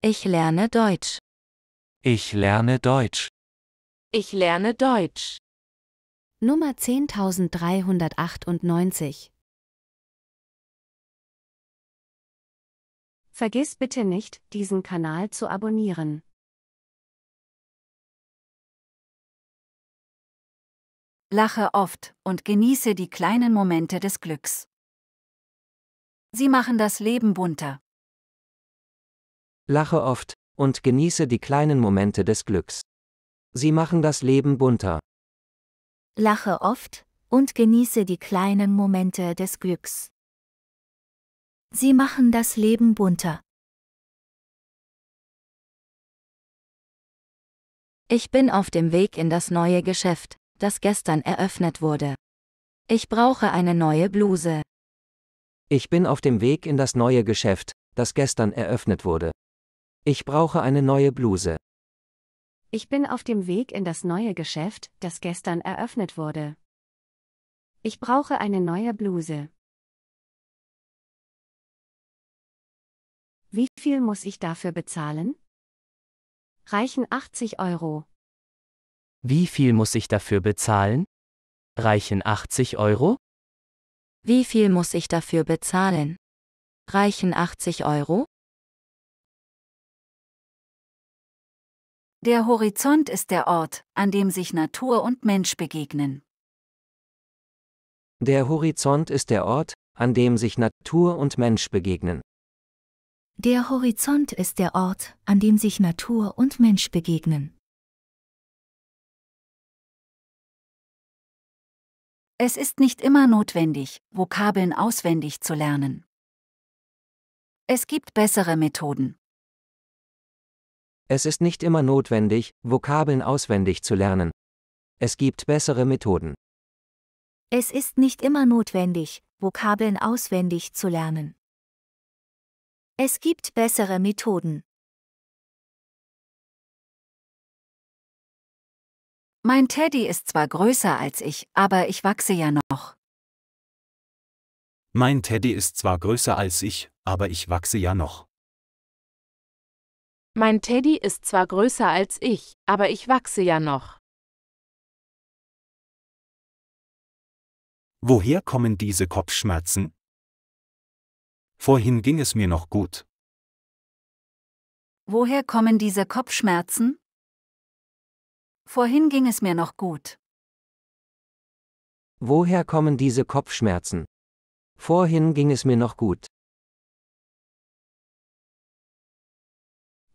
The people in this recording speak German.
Ich lerne Deutsch. Ich lerne Deutsch. Ich lerne Deutsch. Nummer 10398. Vergiss bitte nicht, diesen Kanal zu abonnieren. Lache oft und genieße die kleinen Momente des Glücks. Sie machen das Leben bunter. Lache oft und genieße die kleinen Momente des Glücks. Sie machen das Leben bunter. Lache oft und genieße die kleinen Momente des Glücks. Sie machen das Leben bunter. Ich bin auf dem Weg in das neue Geschäft, das gestern eröffnet wurde. Ich brauche eine neue Bluse. Ich bin auf dem Weg in das neue Geschäft, das gestern eröffnet wurde. Ich brauche eine neue Bluse. Ich bin auf dem Weg in das neue Geschäft, das gestern eröffnet wurde. Ich brauche eine neue Bluse. Wie viel muss ich dafür bezahlen? Reichen 80 Euro. Wie viel muss ich dafür bezahlen? Reichen 80 Euro? Wie viel muss ich dafür bezahlen? Reichen 80 Euro? Der Horizont ist der Ort, an dem sich Natur und Mensch begegnen. Der Horizont ist der Ort, an dem sich Natur und Mensch begegnen. Der Horizont ist der Ort, an dem sich Natur und Mensch begegnen. Es ist nicht immer notwendig, Vokabeln auswendig zu lernen. Es gibt bessere Methoden. Es ist nicht immer notwendig, Vokabeln auswendig zu lernen. Es gibt bessere Methoden. Es ist nicht immer notwendig, Vokabeln auswendig zu lernen. Es gibt bessere Methoden. Mein Teddy ist zwar größer als ich, aber ich wachse ja noch. Mein Teddy ist zwar größer als ich, aber ich wachse ja noch. Mein Teddy ist zwar größer als ich, aber ich wachse ja noch. Woher kommen diese Kopfschmerzen? Vorhin ging es mir noch gut. Woher kommen diese Kopfschmerzen? Vorhin ging es mir noch gut. Woher kommen diese Kopfschmerzen? Vorhin ging es mir noch gut.